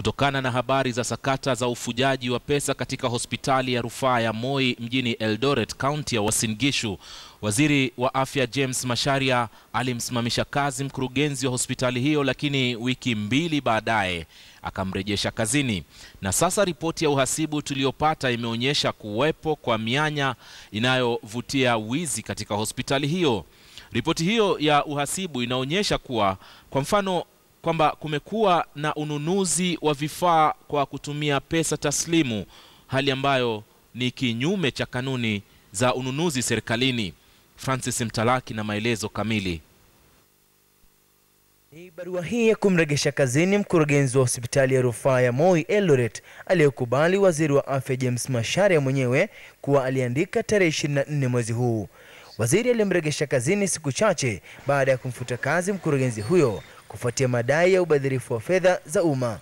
Kutokana na habari za sakata za ufujaji wa pesa katika hospitali ya rufaa ya Moi mjini Eldoret, kaunti ya Uasin Gishu, waziri wa afya James Masharia alimsimamisha kazi mkurugenzi wa hospitali hiyo, lakini wiki mbili baadaye akamrejesha kazini. Na sasa ripoti ya uhasibu tuliyopata imeonyesha kuwepo kwa mianya inayovutia wizi katika hospitali hiyo. Ripoti hiyo ya uhasibu inaonyesha kuwa kwa mfano kwamba kumekuwa na ununuzi wa vifaa kwa kutumia pesa taslimu, hali ambayo ni kinyume cha kanuni za ununuzi serikalini. Francis Mtalaki na maelezo kamili. Ni barua hii ya kumregesha kazini mkurugenzi wa hospitali ya rufaa ya Moi Eldoret aliyokubali waziri wa afya James Macharia mwenyewe kuwa aliandika tarehe 24 mwezi huu. Waziri alimregesha kazini siku chache baada ya kumfuta kazi mkurugenzi huyo kufuatia madai ya ubadhirifu wa fedha za umma.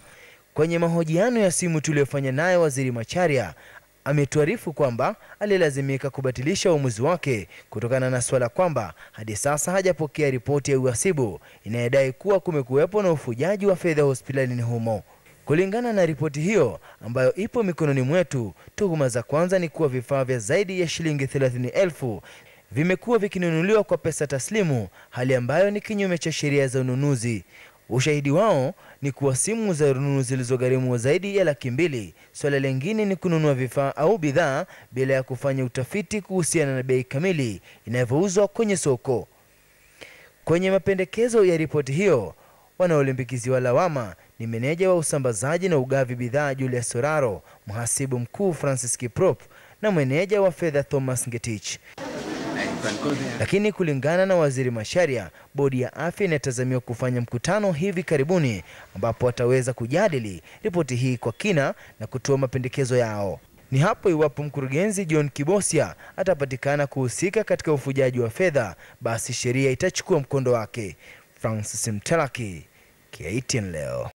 Kwenye mahojiano ya simu tuliyofanya naye, Waziri Macharia ametuarifu kwamba alilazimika kubatilisha uamuzi wake kutokana na suala kwamba hadi sasa hajapokea ripoti ya uhasibu inayodai kuwa kumekuwepo na ufujaji wa fedha hospitalini humo. Kulingana na ripoti hiyo ambayo ipo mikononi mwetu, tuhuma za kwanza ni kuwa vifaa vya zaidi ya shilingi elfu vimekuwa vikinunuliwa kwa pesa taslimu, hali ambayo ni kinyume cha sheria za ununuzi. Ushahidi wao ni kuwa simu za rununu zilizogharimu zaidi ya laki mbili. Swala lingine ni kununua vifaa au bidhaa bila ya kufanya utafiti kuhusiana na bei kamili inavyouzwa kwenye soko. Kwenye mapendekezo ya ripoti hiyo, wa lawama ni meneja wa usambazaji na ugavi bidhaa Julius Soraro, mhasibu mkuu Francis Kiprop na meneja wa fedha Thomas Ngetich. Lakini kulingana na Waziri Macharia, bodi ya afya inatazamiwa kufanya mkutano hivi karibuni ambapo wataweza kujadili ripoti hii kwa kina na kutoa mapendekezo yao. Ni hapo iwapo mkurugenzi John Kibosia atapatikana kuhusika katika ufujaji wa fedha, basi sheria itachukua mkondo wake. Francis mtelaki KTN leo.